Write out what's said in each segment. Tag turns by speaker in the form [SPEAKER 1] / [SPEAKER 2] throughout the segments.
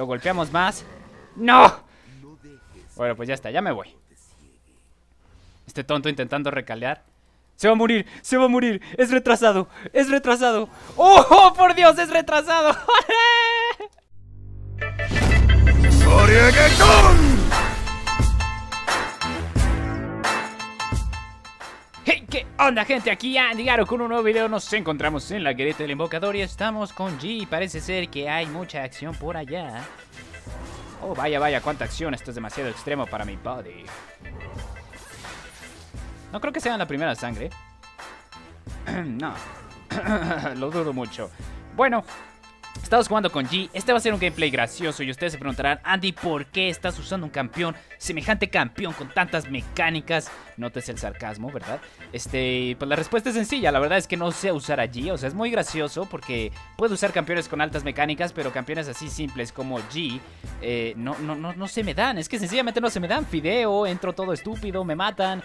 [SPEAKER 1] Lo golpeamos más. ¡No! Bueno, pues ya está, ya me voy. Este tonto intentando recalear. Se va a morir, se va a morir. Es retrasado, es retrasado. ¡Oh, oh por Dios, es retrasado! ¿Qué onda gente? Aquí Garo con un nuevo video Nos encontramos en la grieta del invocador Y estamos con G Parece ser que hay mucha acción por allá Oh vaya vaya, cuánta acción Esto es demasiado extremo para mi body No creo que sea la primera sangre No Lo dudo mucho Bueno, Estamos jugando con G, este va a ser un gameplay gracioso y ustedes se preguntarán, Andy, ¿por qué estás usando un campeón, semejante campeón con tantas mecánicas? Notes el sarcasmo, ¿verdad? Este, pues la respuesta es sencilla, la verdad es que no sé usar a G, o sea, es muy gracioso porque puedo usar campeones con altas mecánicas, pero campeones así simples como G, eh, no, no, no, no se me dan, es que sencillamente no se me dan, fideo, entro todo estúpido, me matan...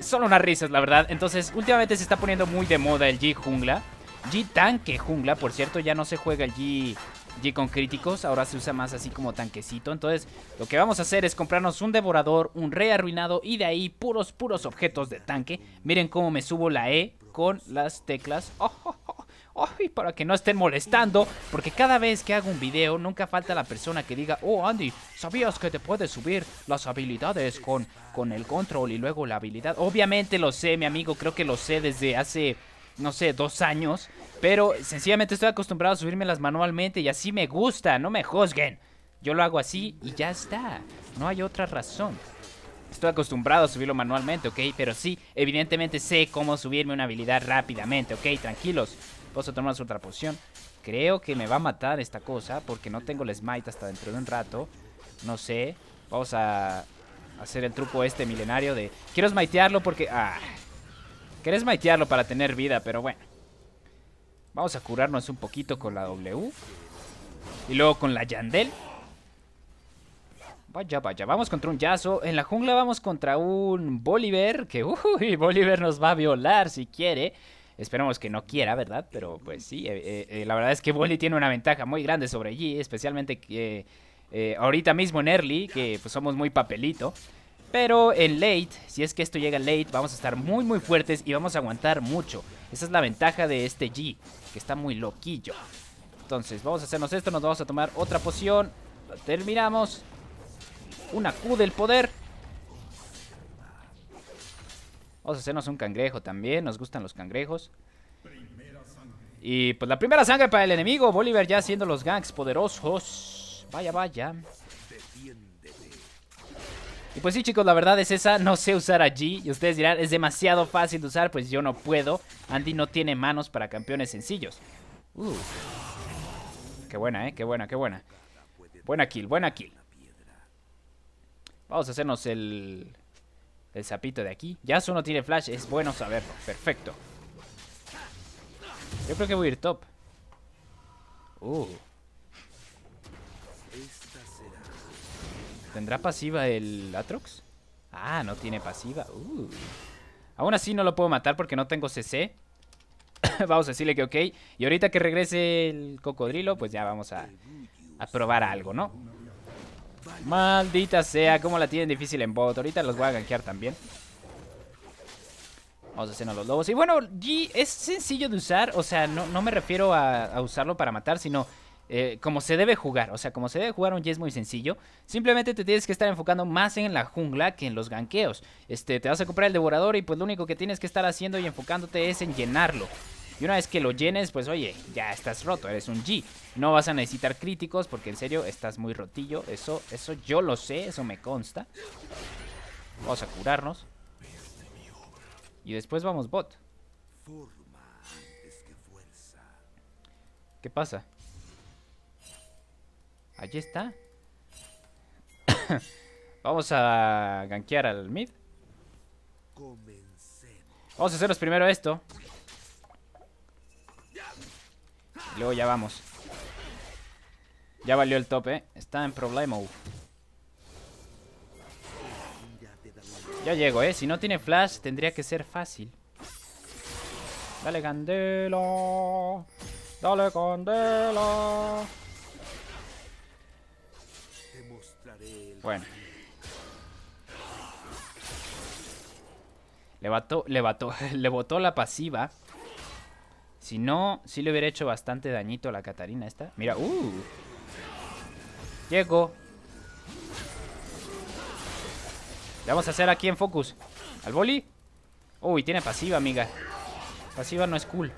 [SPEAKER 1] Solo unas risas, la verdad. Entonces, últimamente se está poniendo muy de moda el G jungla. G tanque jungla, por cierto, ya no se juega allí G, con críticos, ahora se usa más así como tanquecito. Entonces, lo que vamos a hacer es comprarnos un devorador, un rey arruinado y de ahí puros, puros objetos de tanque. Miren cómo me subo la E con las teclas. Oh, oh, oh, oh para que no estén molestando, porque cada vez que hago un video nunca falta la persona que diga, oh Andy, ¿sabías que te puedes subir las habilidades con, con el control y luego la habilidad? Obviamente lo sé, mi amigo, creo que lo sé desde hace no sé, dos años. Pero sencillamente estoy acostumbrado a subírmelas manualmente y así me gusta, no me juzguen. Yo lo hago así y ya está. No hay otra razón. Estoy acostumbrado a subirlo manualmente, ¿ok? Pero sí, evidentemente sé cómo subirme una habilidad rápidamente, ¿ok? Tranquilos. Vamos a tomar otra poción. Creo que me va a matar esta cosa porque no tengo el smite hasta dentro de un rato. No sé. Vamos a hacer el truco este milenario de... Quiero smitearlo porque... Ah, Querés maitearlo para tener vida, pero bueno. Vamos a curarnos un poquito con la W. Y luego con la Yandel. Vaya, vaya, vamos contra un Yazo. En la jungla vamos contra un Bolívar. Que, uy, Bolívar nos va a violar si quiere. Esperemos que no quiera, ¿verdad? Pero pues sí, eh, eh, eh, la verdad es que Voli tiene una ventaja muy grande sobre G, especialmente que ahorita mismo en Early, que pues somos muy papelito. Pero en late, si es que esto llega late, vamos a estar muy muy fuertes y vamos a aguantar mucho. Esa es la ventaja de este G, que está muy loquillo. Entonces, vamos a hacernos esto, nos vamos a tomar otra poción. terminamos. Una Q del poder. Vamos a hacernos un cangrejo también, nos gustan los cangrejos. Y pues la primera sangre para el enemigo, Bolívar ya haciendo los ganks poderosos. Vaya, vaya. Y pues sí chicos, la verdad es esa, no sé usar allí. Y ustedes dirán, es demasiado fácil de usar, pues yo no puedo Andy no tiene manos para campeones sencillos uh. Qué buena, eh, qué buena, qué buena Buena kill, buena kill Vamos a hacernos el... El sapito de aquí ya no tiene flash, es bueno saberlo, perfecto Yo creo que voy a ir top Uh ¿Tendrá pasiva el Atrox? Ah, no tiene pasiva. Uh. Aún así no lo puedo matar porque no tengo CC. vamos a decirle que ok. Y ahorita que regrese el cocodrilo, pues ya vamos a, probar algo, ¿no? Maldita sea, cómo la tienen difícil en bot. Ahorita los voy a gankear también. Vamos a hacernos los lobos. Y bueno, G es sencillo de usar. O sea, no, me refiero a usarlo para matar, sino eh, como se debe jugar. O sea, como se debe jugar un es muy sencillo. Simplemente te tienes que estar enfocando más en la jungla que en los ganqueos. Este, te vas a comprar el devorador y pues lo único que tienes que estar haciendo y enfocándote es en llenarlo. Y una vez que lo llenes, pues oye, ya estás roto, eres un G. No vas a necesitar críticos porque en serio estás muy rotillo. Eso, eso yo lo sé, eso me consta. Vamos a curarnos. Y después vamos bot. ¿Qué pasa? Allí está. Vamos a gankear al mid. Vamos a hacernos primero esto. Y luego ya vamos. Ya valió el tope. Está en problema. Ya llego, ¿eh? Si no tiene flash, tendría que ser fácil. Dale, Candela. Dale, Candela. Bueno. Le le botó la pasiva. Si no, sí le hubiera hecho bastante dañito a la Katarina esta. Mira, uh. Llego. Le vamos a hacer aquí en focus. ¿Al boli? Uy, tiene pasiva, amiga. Pasiva no es cool.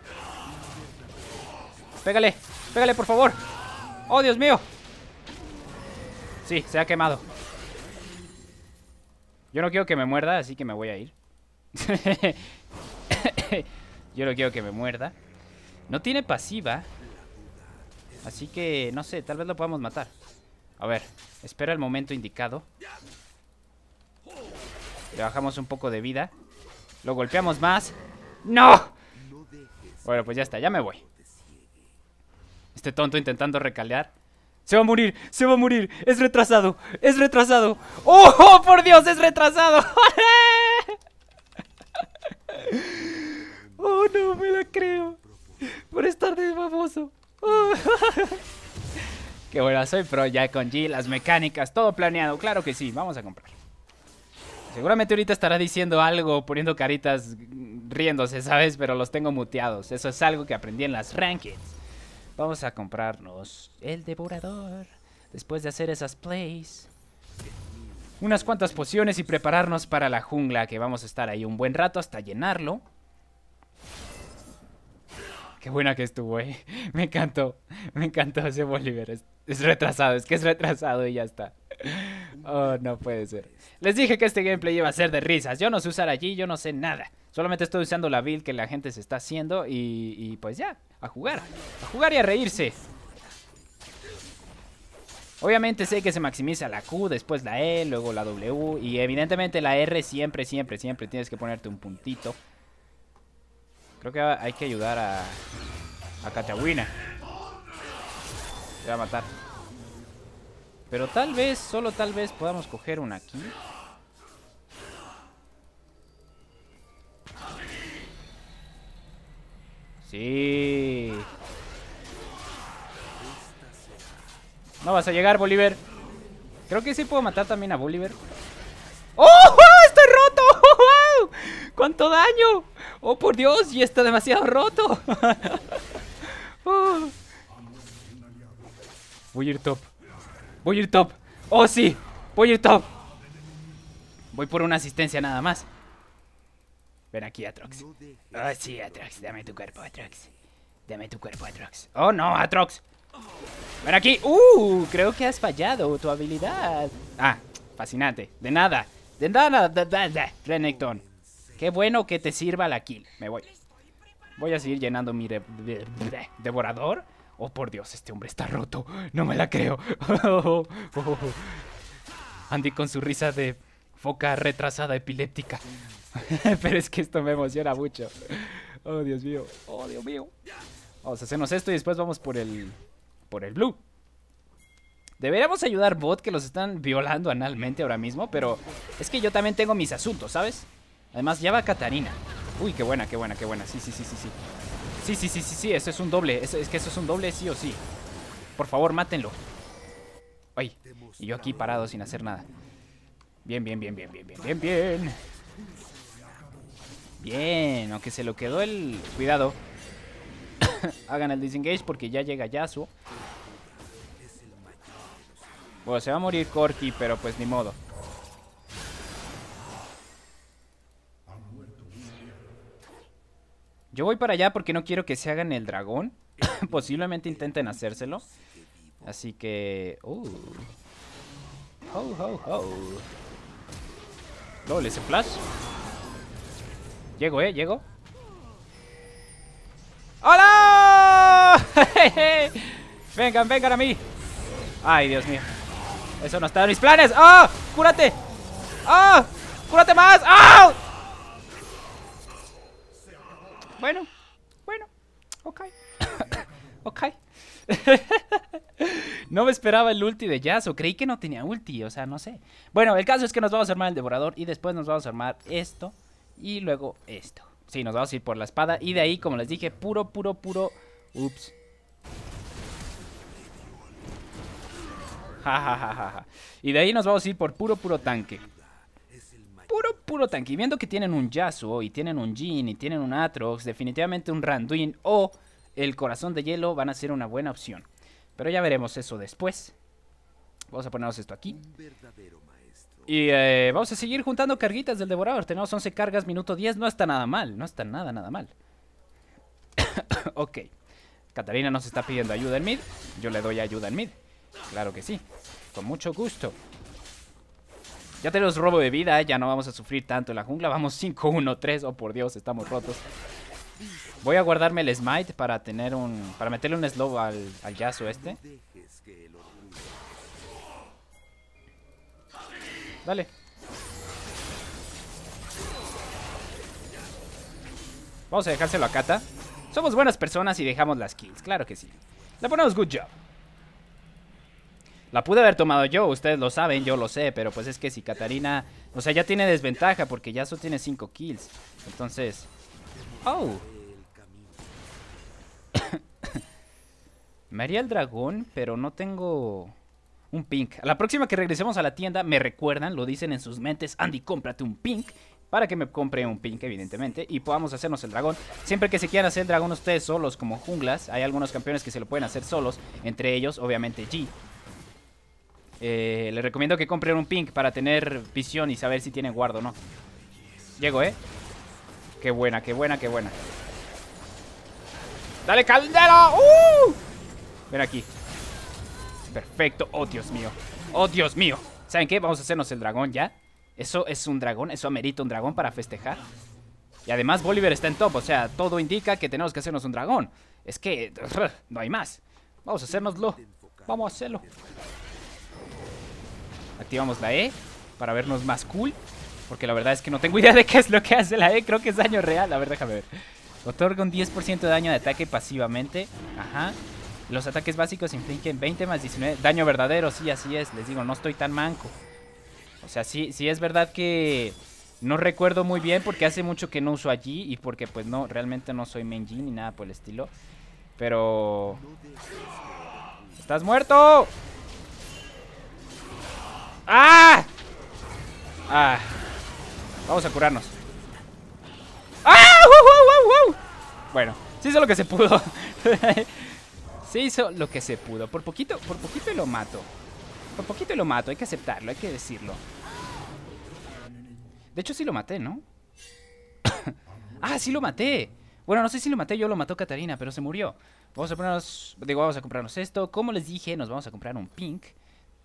[SPEAKER 1] Pégale, pégale, por favor. ¡Oh, Dios mío! Sí, se ha quemado. Yo no quiero que me muerda, así que me voy a ir. Yo no quiero que me muerda. No tiene pasiva. Así que, no sé, tal vez lo podamos matar. A ver, espera el momento indicado. Le bajamos un poco de vida. Lo golpeamos más. ¡No! Bueno, pues ya está, ya me voy. Este tonto intentando recalear. Se va a morir, se va a morir. Es retrasado, es retrasado. ¡Oh, por Dios, es retrasado! ¡Oh, no me la creo! Por estar de famoso. Qué bueno, soy pro ya con G, las mecánicas, todo planeado. Claro que sí, vamos a comprar. Seguramente ahorita estará diciendo algo, poniendo caritas riéndose, ¿sabes? Pero los tengo muteados. Eso es algo que aprendí en las rankings. Vamos a comprarnos el devorador. Después de hacer esas plays. Unas cuantas pociones y prepararnos para la jungla. Que vamos a estar ahí un buen rato hasta llenarlo. Qué buena que estuvo, eh. Me encantó. Me encantó ese Bolívar. Es, retrasado, es que es retrasado y ya está. Oh, no puede ser. Les dije que este gameplay iba a ser de risas. Yo no sé usar allí, yo no sé nada. Solamente estoy usando la build que la gente se está haciendo y, y pues ya. A jugar. A jugar y a reírse. Obviamente sé que se maximiza la Q, después la E, luego la W. Y evidentemente la R siempre, siempre, siempre tienes que ponerte un puntito. Creo que hay que ayudar a... A Catawina. Se va a matar. Pero tal vez, solo tal vez podamos coger una aquí. Sí. No vas a llegar, Bolívar. Creo que sí puedo matar también a Bolívar. ¡Oh! ¡Estoy roto! ¡Cuánto daño! ¡Oh, por Dios! ¡Y está demasiado roto! ¡Oh! Voy a ir top. Voy a ir top. ¡Oh, sí! Voy a ir top. Voy por una asistencia nada más. Ven aquí, Atrox. ¡Ah, sí, Atrox. Dame tu cuerpo, Atrox. Dame tu cuerpo, Atrox. ¡Oh, no, Atrox! Ven aquí. ¡Uh! Creo que has fallado tu habilidad. Ah, fascinante. De nada. De nada, Renekton. Qué bueno que te sirva la kill. Me voy. Voy a seguir llenando mi devorador. Oh, por Dios, este hombre está roto. No me la creo. Andy con su risa de foca retrasada epiléptica. Pero es que esto me emociona mucho. Oh, Dios mío. Oh, Dios mío. Vamos a hacernos esto y después vamos por el... Por el blue. Deberíamos ayudar bot que los están violando analmente ahora mismo, pero es que yo también tengo mis asuntos, ¿sabes? Además, ya va Katarina. Uy, qué buena, qué buena, qué buena. Sí, sí, sí, sí, sí. Sí, sí, sí, sí, sí, eso es un doble. es que eso es un doble sí o sí. Por favor, mátenlo. Ay, y yo aquí parado sin hacer nada. Bien, bien, bien, bien, bien, bien, bien, bien. Bien, aunque se lo quedó el... Cuidado. Hagan el disengage porque ya llega Yasuo. Bueno, se va a morir Corki, pero pues ni modo. Yo voy para allá porque no quiero que se hagan el dragón. Posiblemente intenten hacérselo. Así que... Uh. Ho, ho, ho. ¿Doble ese flash? Llego, ¿eh? Llego. ¡Hola! vengan, vengan a mí. Ay, Dios mío. Eso no está en mis planes. ¡Ah! ¡Cúrate! ¡Ah! ¡Cúrate más! ¡Ah! Bueno. Bueno. Ok. ok. no me esperaba el ulti de Yasuo, creí que no tenía ulti, o sea, no sé. Bueno, el caso es que nos vamos a armar el devorador y después nos vamos a armar esto. Y luego esto. Sí, nos vamos a ir por la espada. Y de ahí, como les dije, puro, puro, puro... Ups. jajajaja Y de ahí nos vamos a ir por puro, puro tanque. Puro, puro tanque. Y viendo que tienen un Yasuo, y tienen un Jin, y tienen un Atrox, definitivamente un Randuin o el Corazón de Hielo van a ser una buena opción. Pero ya veremos eso después. Vamos a ponernos esto aquí. Y eh, vamos a seguir juntando carguitas del devorador. Tenemos 11 cargas, minuto 10. No está nada mal. No está nada, nada mal. ok. Catalina nos está pidiendo ayuda en mid. Yo le doy ayuda en mid. Claro que sí. Con mucho gusto. Ya tenemos robo de vida. Ya no vamos a sufrir tanto en la jungla. Vamos 5-1-3. Oh, por Dios, estamos rotos. Voy a guardarme el smite para tener un... Para meterle un slow al, al este. Dale. Vamos a dejárselo a Cata Somos buenas personas y dejamos las kills, claro que sí. Le ponemos good job. La pude haber tomado yo, ustedes lo saben, yo lo sé, pero pues es que si Katarina... O sea, ya tiene desventaja porque ya solo tiene 5 kills. Entonces... ¡Oh! Me haría el dragón, pero no tengo... Un pink. A la próxima que regresemos a la tienda, me recuerdan, lo dicen en sus mentes, Andy, cómprate un pink. Para que me compre un pink, evidentemente. Y podamos hacernos el dragón. Siempre que se quieran hacer dragones dragón ustedes solos, como junglas. Hay algunos campeones que se lo pueden hacer solos. Entre ellos, obviamente, G. Eh, le les recomiendo que compren un pink para tener visión y saber si tienen guardo o no. Llego, ¿eh? Qué buena, qué buena, qué buena. ¡Dale, caldero! ¡Uh! Ven aquí perfecto. Oh, Dios mío. Oh, Dios mío. ¿Saben qué? Vamos a hacernos el dragón ya. Eso es un dragón. Eso amerita un dragón para festejar. Y además Bolívar está en top. O sea, todo indica que tenemos que hacernos un dragón. Es que no hay más. Vamos a hacernoslo, Vamos a hacerlo. Activamos la E para vernos más cool. Porque la verdad es que no tengo idea de qué es lo que hace la E. Creo que es daño real. A ver, déjame ver. Otorga un 10% de daño de ataque pasivamente. Ajá. Los ataques básicos infligen 20 más 19. Daño verdadero, sí, así es. Les digo, no estoy tan manco. O sea, sí, sí es verdad que no recuerdo muy bien porque hace mucho que no uso allí y porque pues no, realmente no soy Menji ni nada por el estilo. Pero... ¡Estás muerto! ¡Ah! ¡Ah! Vamos a curarnos. ¡Ah! ¡Wow, wow, Bueno, sí hizo lo que se pudo. Se hizo lo que se pudo. Por poquito, por poquito lo mato. Por poquito lo mato, hay que aceptarlo, hay que decirlo. De hecho, sí lo maté, ¿no? ¡Ah, sí lo maté! Bueno, no sé si lo maté, yo lo mató Catarina, pero se murió. Vamos a ponernos... Digo, vamos a comprarnos esto. Como les dije, nos vamos a comprar un pink.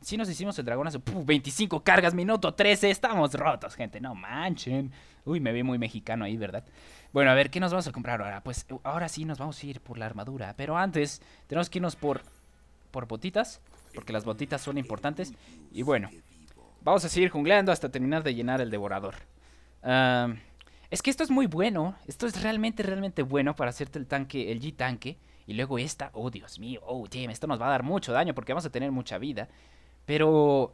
[SPEAKER 1] Si nos hicimos el dragón hace 25 cargas, minuto 13. Estamos rotos, gente. No manchen. Uy, me vi muy mexicano ahí, ¿verdad? Bueno, a ver, ¿qué nos vamos a comprar ahora? Pues ahora sí nos vamos a ir por la armadura. Pero antes, tenemos que irnos por, por botitas. Porque las botitas son importantes. Y bueno, vamos a seguir jungleando hasta terminar de llenar el devorador. es que esto es muy bueno. Esto es realmente, realmente bueno para hacerte el tanque, el G-tanque. Y luego esta, oh Dios mío, oh damn, esto nos va a dar mucho daño porque vamos a tener mucha vida. Pero.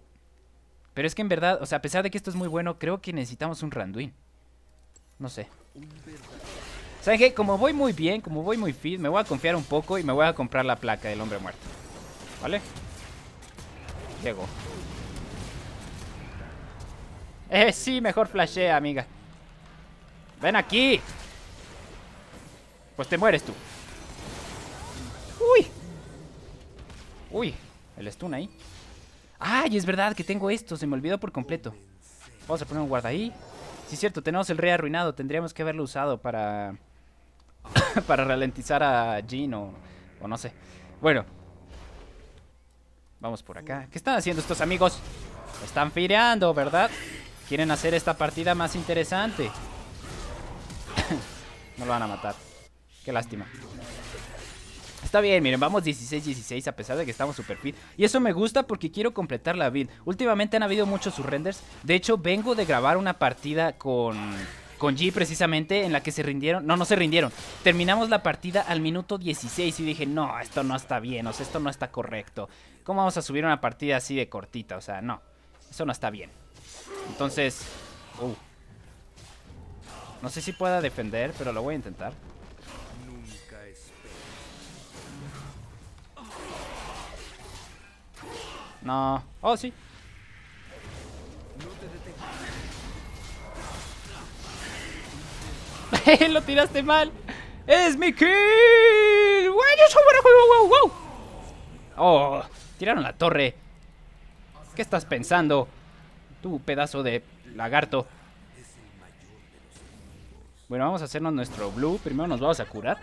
[SPEAKER 1] Pero es que en verdad, o sea, a pesar de que esto es muy bueno, creo que necesitamos un Randuin. No sé. ¿Saben qué? Como voy muy bien, como voy muy fit, me voy a confiar un poco y me voy a comprar la placa del hombre muerto. ¿Vale? Llegó. Eh, sí, mejor flashea, amiga. ¡Ven aquí! Pues te mueres tú. ¡Uy! ¡Uy! El stun ahí. Ay, es verdad que tengo esto, se me olvidó por completo. Vamos a poner un guarda ahí. Sí, es cierto, tenemos el rey arruinado. Tendríamos que haberlo usado para... para ralentizar a Jin o, o no sé. Bueno. Vamos por acá. ¿Qué están haciendo estos amigos? Están fireando, ¿verdad? Quieren hacer esta partida más interesante. no lo van a matar. Qué lástima. Está bien, miren, vamos 16-16 a pesar de que estamos super fit. Y eso me gusta porque quiero completar la build. Últimamente han habido muchos surrenders. De hecho, vengo de grabar una partida con con G precisamente en la que se rindieron, no, no se rindieron. Terminamos la partida al minuto 16 y dije, no, esto no está bien, o sea, esto no está correcto. ¿Cómo vamos a subir una partida así de cortita? O sea, no, eso no está bien. Entonces, uh. no sé si pueda defender, pero lo voy a intentar. No. Oh, sí. Lo tiraste mal. ¡Es mi kill! ¡Wow! ¡Oh! Tiraron la torre. ¿Qué estás pensando? Tu pedazo de lagarto. Bueno, vamos a hacernos nuestro blue. Primero nos vamos a curar.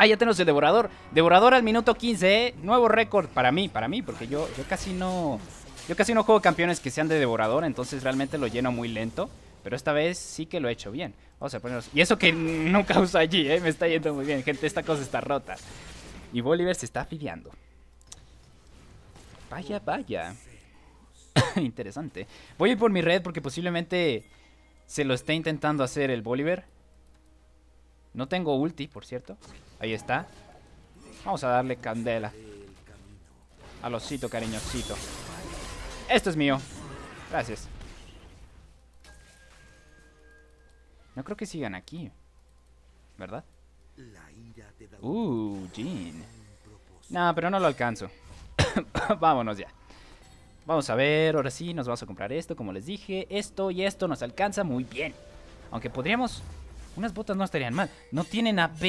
[SPEAKER 1] Ah, ya tenemos el devorador. Devorador al minuto 15, ¿eh? Nuevo récord para mí, para mí, porque yo, yo casi no... Yo casi no juego campeones que sean de devorador, entonces realmente lo lleno muy lento. Pero esta vez sí que lo he hecho bien. Vamos a ponernos... Y eso que nunca uso allí, ¿eh? Me está yendo muy bien, gente. Esta cosa está rota. Y Bolívar se está afiliando. Vaya, vaya. Interesante. Voy a ir por mi red porque posiblemente se lo esté intentando hacer el Bolívar. No tengo ulti, por cierto. Ahí está. Vamos a darle candela. Al osito, cariñosito. Esto es mío. Gracias. No creo que sigan aquí. ¿Verdad? Uh, Jean. No, pero no lo alcanzo. Vámonos ya. Vamos a ver, ahora sí, nos vamos a comprar esto, como les dije. Esto y esto nos alcanza muy bien. Aunque podríamos... Unas botas no estarían mal. No tienen AP,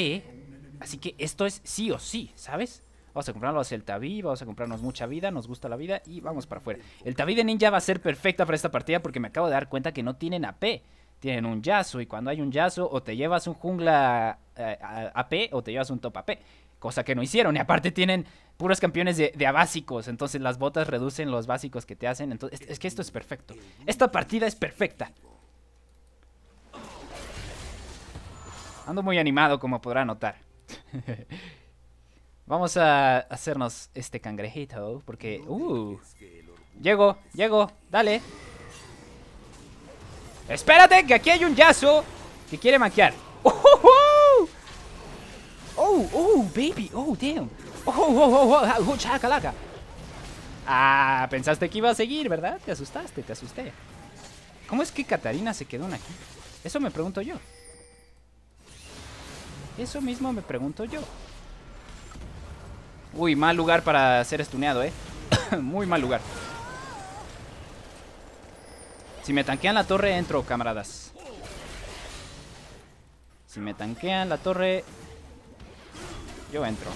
[SPEAKER 1] Así que esto es sí o sí, ¿sabes? Vamos a comprarlo hacia el Tabi, vamos a comprarnos mucha vida, nos gusta la vida y vamos para afuera. El Tabi de Ninja va a ser perfecta para esta partida porque me acabo de dar cuenta que no tienen AP. Tienen un Yasuo y cuando hay un yazo, o te llevas un jungla eh, AP o te llevas un top AP. Cosa que no hicieron. Y aparte tienen puros campeones de, de, Entonces las botas reducen los básicos que te hacen. Entonces es, es que esto es perfecto. Esta partida es perfecta. Ando muy animado como podrá notar. Vamos a hacernos este cangrejito porque... ¡Uh! Llego, llego, dale. Espérate, que aquí hay un yazo que quiere maquiar. Oh, ¡Oh, oh, oh! ¡Oh, baby! ¡Oh, damn! ¡Oh, oh, oh, oh! baby oh damn oh oh oh oh chacalaca Ah, pensaste que iba a seguir, ¿verdad? Te asustaste, te asusté. ¿Cómo es que Catarina se quedó en aquí? Eso me pregunto yo. Eso mismo me pregunto yo. Uy, mal lugar para ser estuneado, ¿eh? Muy mal lugar. Si me tanquean la torre, entro, camaradas. Si me tanquean la torre, yo entro.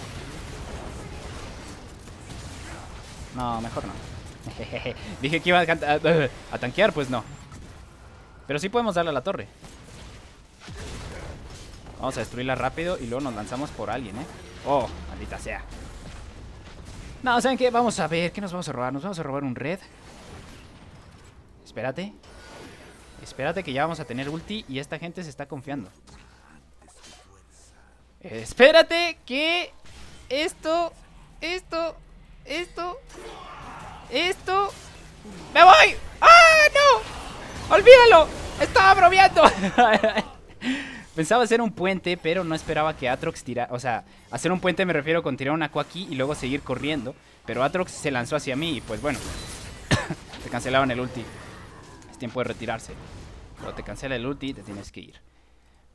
[SPEAKER 1] No, mejor no. Dije que iba a, tanquear, pues no. Pero sí podemos darle a la torre. Vamos a destruirla rápido y luego nos lanzamos por alguien, ¿eh? Oh, maldita sea. No, ¿saben qué? Vamos a ver, ¿qué nos vamos a robar? Nos vamos a robar un red. Espérate. Espérate que ya vamos a tener ulti y esta gente se está confiando. Espérate que esto, esto, esto, esto... ¡Me voy! ¡Ah, no! ¡Olvídalo! ¡Estaba bromeando! Pensaba hacer un puente, pero no esperaba que Atrox tira... O sea, hacer un puente me refiero con tirar una aquí y luego seguir corriendo. Pero Atrox se lanzó hacia mí y pues bueno. te cancelaban el ulti. Es tiempo de retirarse. Pero te cancela el ulti y te tienes que ir.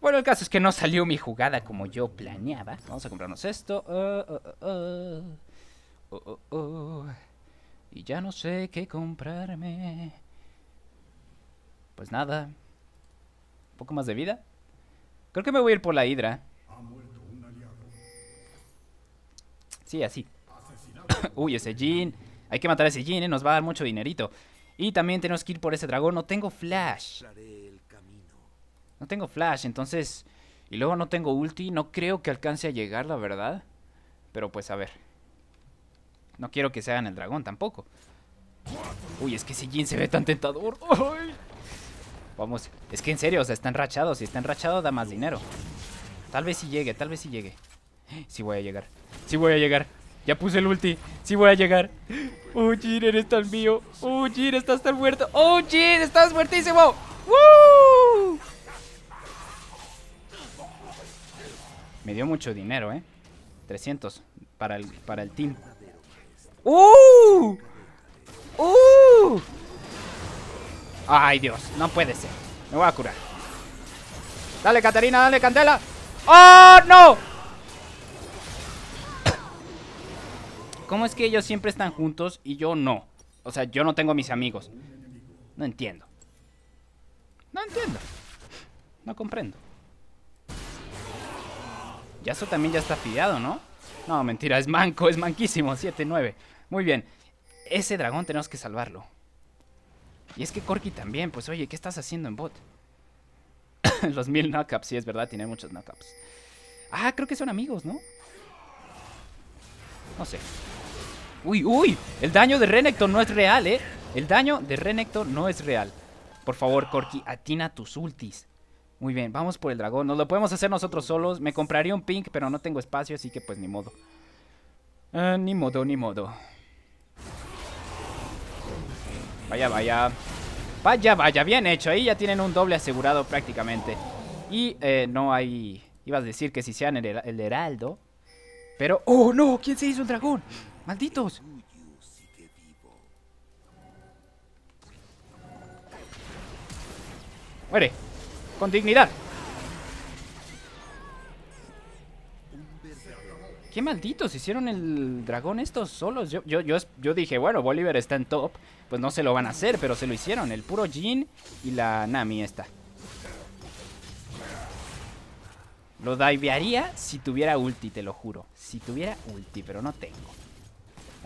[SPEAKER 1] Bueno, el caso es que no salió mi jugada como yo planeaba. Vamos a comprarnos esto. Uh, uh, uh, y ya no sé qué comprarme. Pues nada. Un poco más de vida. Creo que me voy a ir por la hidra. Sí, así. Uy, ese Jin. Hay que matar a ese Jin, ¿eh? Nos va a dar mucho dinerito. Y también tenemos que ir por ese dragón. No tengo flash. No tengo flash, entonces... Y luego no tengo ulti. No creo que alcance a llegar, la verdad. Pero pues a ver. No quiero que se hagan el dragón tampoco. Uy, es que ese Jin se ve tan tentador. ¡Ay! Vamos. Es que en serio, o sea, está enrachado. Si está enrachado, da más dinero. Tal vez si llegue, tal vez si llegue. Sí voy a llegar. Sí voy a llegar. Ya puse el ulti. Sí voy a llegar. Oh, Jin, eres tan mío. Oh, Jin, estás tan muerto. Oh, Jin, estás muertísimo. Me dio mucho dinero, ¿eh? 300 para el, para el team. ¡Uh! ¡Uh! Ay, Dios, no puede ser. Me voy a curar. Dale, Caterina, dale, Candela. ¡Oh, no! ¿Cómo es que ellos siempre están juntos y yo no? O sea, yo no tengo mis amigos. No entiendo. No entiendo. No comprendo. eso también ya está afiliado, ¿no? No, mentira, es manco, es manquísimo. 7-9. Muy bien. Ese dragón tenemos que salvarlo. Y es que Corky también, pues oye, ¿qué estás haciendo en bot? Los mil knockups, sí es verdad, tiene muchos knockups. Ah, creo que son amigos, ¿no? No sé. Uy, uy, el daño de Renekton no es real, ¿eh? El daño de Renekton no es real. Por favor, Corky, atina tus ultis. Muy bien, vamos por el dragón. Nos lo podemos hacer nosotros solos. Me compraría un pink, pero no tengo espacio, así que pues ni modo. Eh, ni modo, ni modo. Vaya, vaya. Vaya, vaya, bien hecho. Ahí ya tienen un doble asegurado prácticamente. Y eh, no hay... Ibas a decir que si sean el, heraldo. Pero... ¡Oh, no! ¿Quién se hizo un dragón? ¡Malditos! Muere. Con dignidad. ¿Qué malditos hicieron el dragón estos solos? Yo, yo, yo, yo dije, bueno, Bolívar está en top pues no se lo van a hacer, pero se lo hicieron. El puro Jin y la Nami esta. Lo divearía si tuviera ulti, te lo juro. Si tuviera ulti, pero no tengo.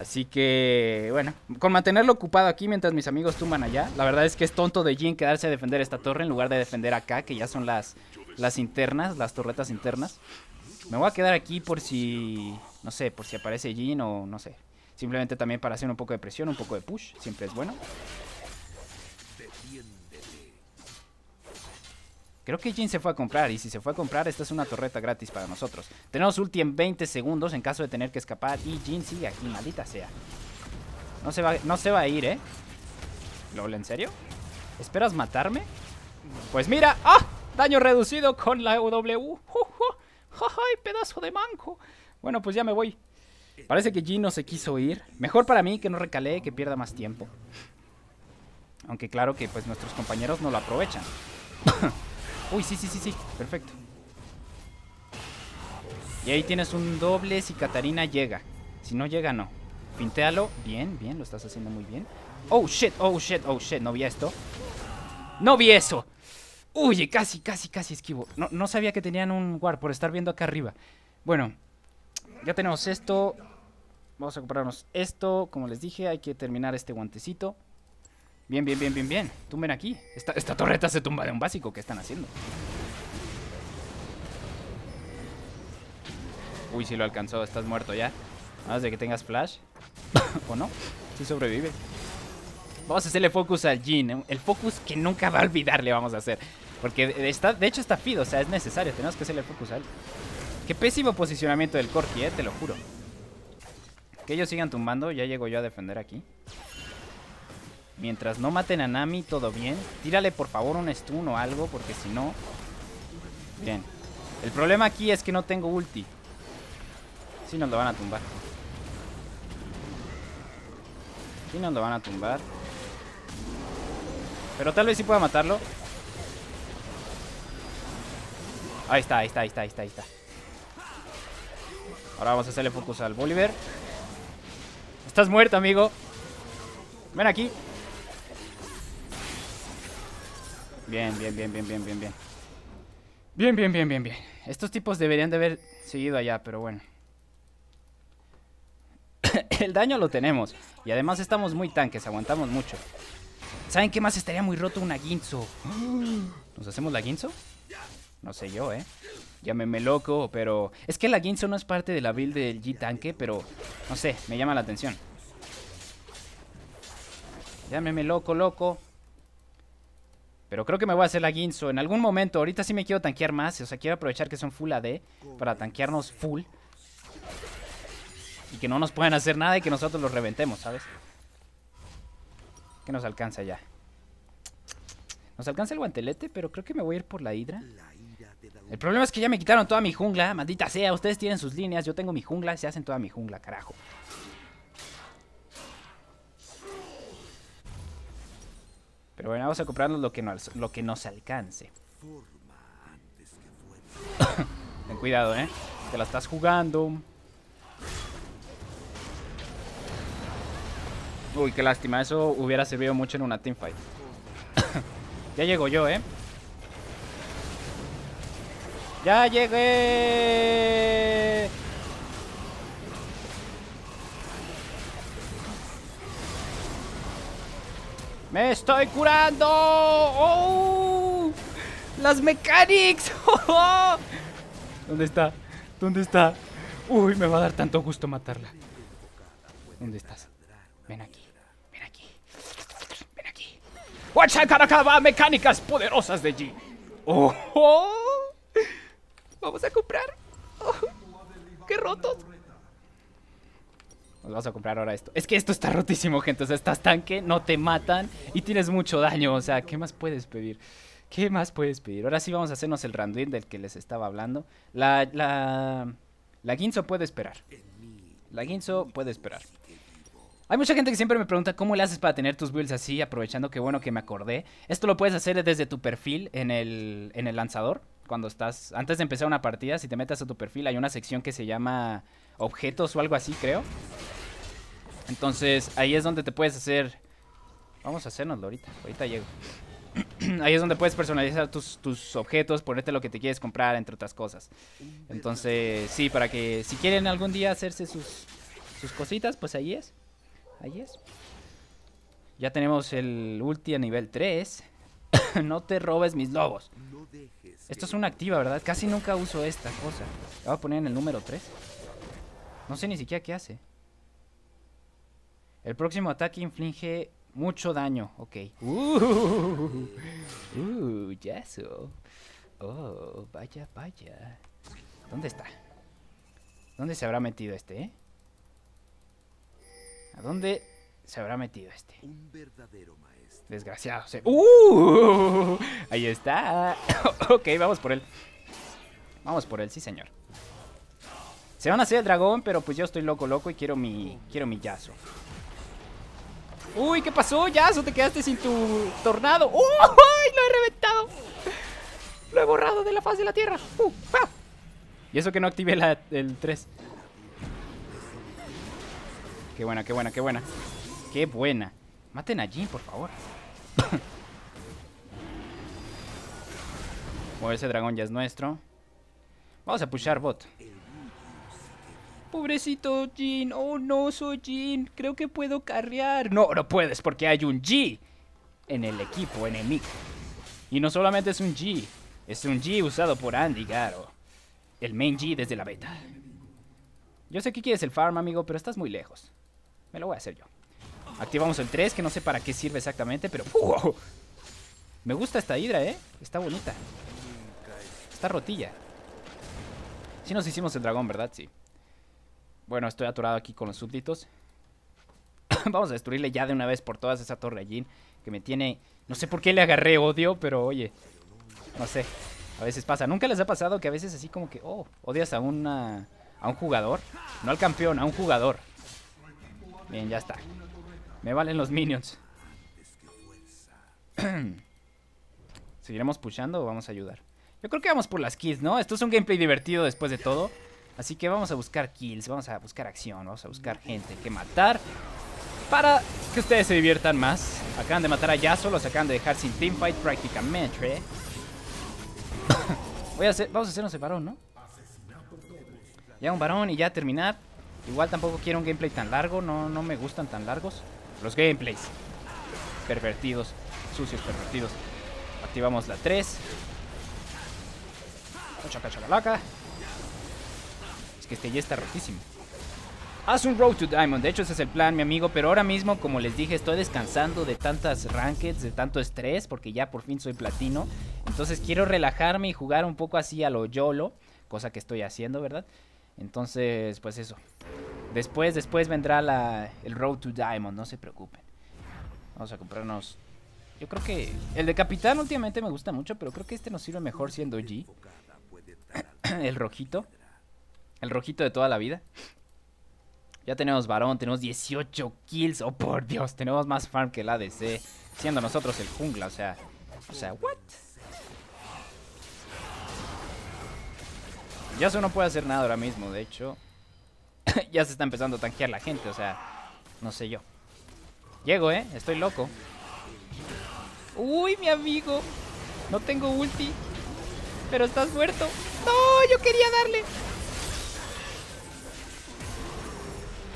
[SPEAKER 1] Así que, bueno, con mantenerlo ocupado aquí mientras mis amigos tumban allá. La verdad es que es tonto de Jin quedarse a defender esta torre en lugar de defender acá, que ya son las, las internas, las torretas internas. Me voy a quedar aquí por si, no sé, por si aparece Jin o no sé, Simplemente también para hacer un poco de presión, un poco de push, siempre es bueno. Creo que Jin se fue a comprar y si se fue a comprar esta es una torreta gratis para nosotros. Tenemos ulti en 20 segundos en caso de tener que escapar y Jin sigue aquí, maldita sea. No se va, no se va a ir, ¿eh? ¿Lol, en serio? ¿Esperas matarme? Pues mira, ¡ah! Daño reducido con la W. ¡Ay, pedazo de manco! Bueno, pues ya me voy. Parece que no se quiso ir. Mejor para mí que no recalee, que pierda más tiempo. Aunque claro que pues nuestros compañeros no lo aprovechan. Uy, sí, sí, sí, sí. Perfecto. Y ahí tienes un doble si Katarina llega. Si no llega, no. Pintéalo. Bien, bien, lo estás haciendo muy bien. Oh, shit, oh, shit, oh, shit. No vi esto. No vi eso. Uy, casi, casi, casi esquivo. No, no sabía que tenían un guard por estar viendo acá arriba. Bueno, ya tenemos esto. Vamos a comprarnos esto. Como les dije, hay que terminar este guantecito. Bien, bien, bien, bien, bien. Tumben aquí. Esta, torreta se tumba de un básico. ¿Qué están haciendo? Uy, si lo alcanzó. Estás muerto ya. Nada más de que tengas flash. ¿O no? Sí sobrevive. Vamos a hacerle focus al Jin. ¿eh? El focus que nunca va a olvidar le vamos a hacer. Porque está, de hecho está fido. O sea, es necesario. Tenemos que hacerle focus al. él. Qué pésimo posicionamiento del Corki, ¿eh? Te lo juro ellos sigan tumbando, ya llego yo a defender aquí. Mientras no maten a Nami, todo bien. Tírale por favor un stun o algo, porque si no... Bien. El problema aquí es que no tengo ulti. Si nos lo van a tumbar. Si nos lo van a tumbar. Pero tal vez sí pueda matarlo. Ahí está, ahí está, ahí está, ahí está, ahí está. Ahora vamos a hacerle focus al Bolívar. Estás muerto, amigo. Ven aquí. Bien, bien, bien, bien, bien, bien, bien. Bien, bien, bien, bien, bien. Estos tipos deberían de haber seguido allá, pero bueno. El daño lo tenemos. Y además estamos muy tanques, aguantamos mucho. ¿Saben qué más estaría muy roto? Una guinzo. ¿Nos hacemos la guinzo? No sé yo, ¿eh? llámeme loco, pero es que la Ginzo no es parte de la build del G-Tanque, pero no sé, me llama la atención. Llámeme loco, loco. Pero creo que me voy a hacer la Ginzo en algún momento. Ahorita sí me quiero tanquear más, o sea, quiero aprovechar que son full AD para tanquearnos full. Y que no nos puedan hacer nada y que nosotros los reventemos, ¿sabes? Que nos alcanza ya. Nos alcanza el guantelete, pero creo que me voy a ir por la hidra. El problema es que ya me quitaron toda mi jungla, maldita sea. Ustedes tienen sus líneas, yo tengo mi jungla, se hacen toda mi jungla, carajo. Pero bueno, vamos a comprarnos lo que nos, lo que nos alcance. Ten cuidado, ¿eh? Te la estás jugando. Uy, qué lástima. Eso hubiera servido mucho en una teamfight. ya llego yo, ¿eh? ¡Ya llegué! ¡Me estoy curando! Oh. ¡Las mechanics! ¿Dónde está? ¿Dónde está? ¡Uy! Me va a dar tanto gusto matarla. ¿Dónde estás? Ven aquí. Ven aquí. Ven aquí. caracaba. Mecánicas poderosas de G. ¡Oh! oh. Vamos a comprar. Oh, ¡Qué rotos! Nos vamos a comprar ahora esto. Es que esto está rotísimo, gente. O sea, estás tanque, no te matan y tienes mucho daño. O sea, ¿qué más puedes pedir? ¿Qué más puedes pedir? Ahora sí vamos a hacernos el randuin del que les estaba hablando. La, la, la puede esperar. La Guinzo puede esperar. Hay mucha gente que siempre me pregunta cómo le haces para tener tus builds así, aprovechando que bueno que me acordé. Esto lo puedes hacer desde tu perfil en el, en el lanzador cuando estás, antes de empezar una partida, si te metes a tu perfil, hay una sección que se llama objetos o algo así, creo. Entonces, ahí es donde te puedes hacer... Vamos a hacernoslo ahorita, ahorita llego. ahí es donde puedes personalizar tus, tus, objetos, ponerte lo que te quieres comprar, entre otras cosas. Entonces, sí, para que si quieren algún día hacerse sus, sus cositas, pues ahí es. Ahí es. Ya tenemos el ulti a nivel 3. no te robes mis lobos. Esto es una activa, ¿verdad? Casi nunca uso esta cosa. La voy a poner en el número 3. No sé ni siquiera qué hace. El próximo ataque inflige mucho daño. Ok. Uh, uh, yeso. Oh, vaya, vaya. ¿Dónde está? ¿Dónde se habrá metido este, eh? ¿A dónde se habrá metido este? Un verdadero maestro. Desgraciado. ¡Uh! Ahí está. ok, vamos por él. Vamos por él, sí, señor. Se van a hacer el dragón, pero pues yo estoy loco, loco y quiero mi. Quiero mi Yasuo. Uy, ¿qué pasó? Yasuo, te quedaste sin tu tornado. ¡Uy! Lo he reventado. Lo he borrado de la faz de la tierra. Uh, ah. Y eso que no activé la, el 3. Qué buena, qué buena, qué buena. Qué buena. Maten a Jin, por favor. bueno, ese dragón ya es nuestro. Vamos a pushar bot. Pobrecito Jin. Oh, no, soy Jin. Creo que puedo carrear. No, no puedes porque hay un G en el equipo enemigo. Y no solamente es un G. Es un G usado por Andy Garo. El main G desde la beta. Yo sé que quieres el farm, amigo, pero estás muy lejos. Me lo voy a hacer yo. Activamos el 3, que no sé para qué sirve exactamente, pero... ¡uh! Me gusta esta hidra, ¿eh? Está bonita. Está rotilla. Sí nos hicimos el dragón, ¿verdad? Sí. Bueno, estoy aturado aquí con los súbditos. Vamos a destruirle ya de una vez por todas esa torre allí. Que me tiene... No sé por qué le agarré odio, pero oye... No sé. A veces pasa. ¿Nunca les ha pasado que a veces así como que... Oh, odias a un A un jugador. No al campeón, a un jugador. Bien, ya está. Me valen los minions. ¿Seguiremos pushando o vamos a ayudar? Yo creo que vamos por las kills, ¿no? Esto es un gameplay divertido después de todo. Así que vamos a buscar kills, vamos a buscar acción, vamos a buscar gente que matar. Para que ustedes se diviertan más. Acaban de matar a Yasuo, los acaban de dejar sin teamfight prácticamente. Voy a hacer, vamos a hacer el varón, ¿no? Ya un varón y ya terminar. Igual tampoco quiero un gameplay tan largo, no, no me gustan tan largos. Los gameplays. Pervertidos. Sucios, pervertidos. Activamos la 3. Chaca, Es que este ya está rotísimo. Haz un Road to Diamond. De hecho, ese es el plan, mi amigo. Pero ahora mismo, como les dije, estoy descansando de tantas rankeds, de tanto estrés, porque ya por fin soy platino. Entonces quiero relajarme y jugar un poco así a lo YOLO. Cosa que estoy haciendo, ¿verdad? Entonces, pues eso. Después, después vendrá la, el Road to Diamond, no se preocupen. Vamos a comprarnos... Yo creo que el de Capitán últimamente me gusta mucho, pero creo que este nos sirve mejor siendo G. el rojito. El rojito de toda la vida. Ya tenemos varón, tenemos 18 kills. Oh, por Dios, tenemos más farm que el ADC. Siendo nosotros el jungla, o sea... O sea, ¿what? Ya eso no puede hacer nada ahora mismo, de hecho. ya se está empezando a tanquear la gente, o sea, no sé yo. Llego, ¿eh? Estoy loco. Uy, mi amigo. No tengo ulti. Pero estás muerto. No, yo quería darle.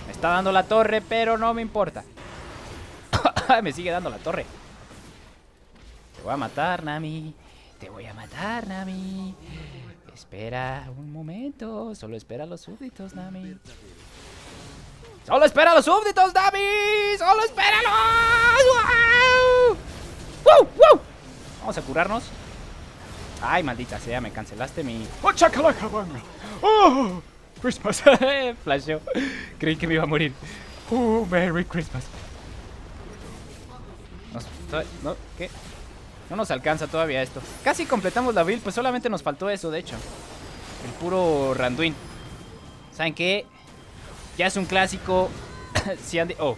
[SPEAKER 1] Me está dando la torre, pero no me importa. me sigue dando la torre. Te voy a matar, Nami. Te voy a matar, Nami. Espera un momento. Solo espera los súbditos, Nami. ¡Solo espera los súbditos, Nami! ¡Solo espéralos! ¡Wow! ¡Wow! Vamos a curarnos. Ay, maldita sea, me cancelaste mi. ¡Oh, ¡Oh! Christmas. Creí que me iba a morir. ¡Oh, Merry Christmas! No, no, ¿qué? No nos alcanza todavía esto. Casi completamos la build, pues solamente nos faltó eso, de hecho. El puro Randuin. ¿Saben qué? Ya es un clásico. si Andy... Oh,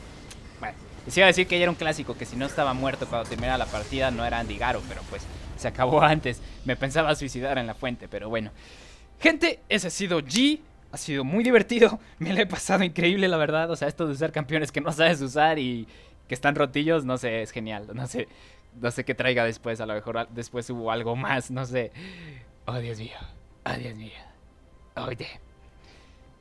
[SPEAKER 1] bueno. Les iba a decir que ya era un clásico, que si no estaba muerto cuando terminara la partida no era Andy Garo, pero pues se acabó antes. Me pensaba suicidar en la fuente, pero bueno. Gente, ese ha sido G. Ha sido muy divertido. Me lo he pasado increíble, la verdad. O sea, esto de usar campeones que no sabes usar y que están rotillos, no sé, es genial. No sé no sé qué traiga después, a lo mejor después hubo algo más, no sé. Oh, Dios mío. Oh, Dios mío. Oye.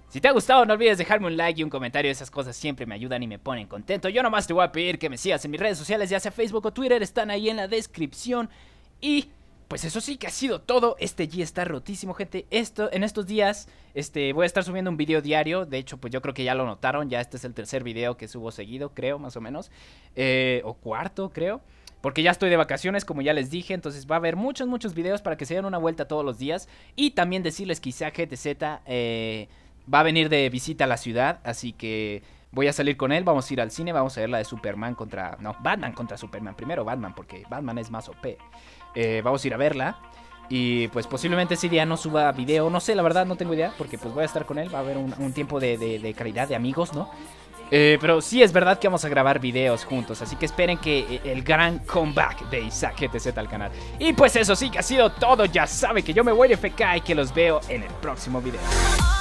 [SPEAKER 1] Si te ha gustado, no olvides dejarme un like y un comentario. Esas cosas siempre me ayudan y me ponen contento. Yo nomás te voy a pedir que me sigas en mis redes sociales, ya sea Facebook o Twitter, están ahí en la descripción. Y pues eso sí que ha sido todo. Este G está rotísimo, gente. Esto, en estos días este, voy a estar subiendo un video diario. De hecho, pues yo creo que ya lo notaron. Ya este es el tercer video que subo seguido, creo, más o menos. Eh, o cuarto, creo. Porque ya estoy de vacaciones, como ya les dije, entonces va a haber muchos, muchos videos para que se den una vuelta todos los días. Y también decirles que Isaac GTZ eh, va a venir de visita a la ciudad, así que voy a salir con él, vamos a ir al cine, vamos a ver la de Superman contra... No, Batman contra Superman, primero Batman, porque Batman es más OP. Eh, vamos a ir a verla. Y pues posiblemente ese día no suba video, no sé, la verdad no tengo idea, porque pues voy a estar con él, va a haber un, tiempo de, de, calidad de amigos, ¿no? Eh, pero sí es verdad que vamos a grabar videos juntos, así que esperen que eh, el gran comeback de Isaac GTZ al canal. Y pues eso sí que ha sido todo, ya saben que yo me voy de FK y que los veo en el próximo video.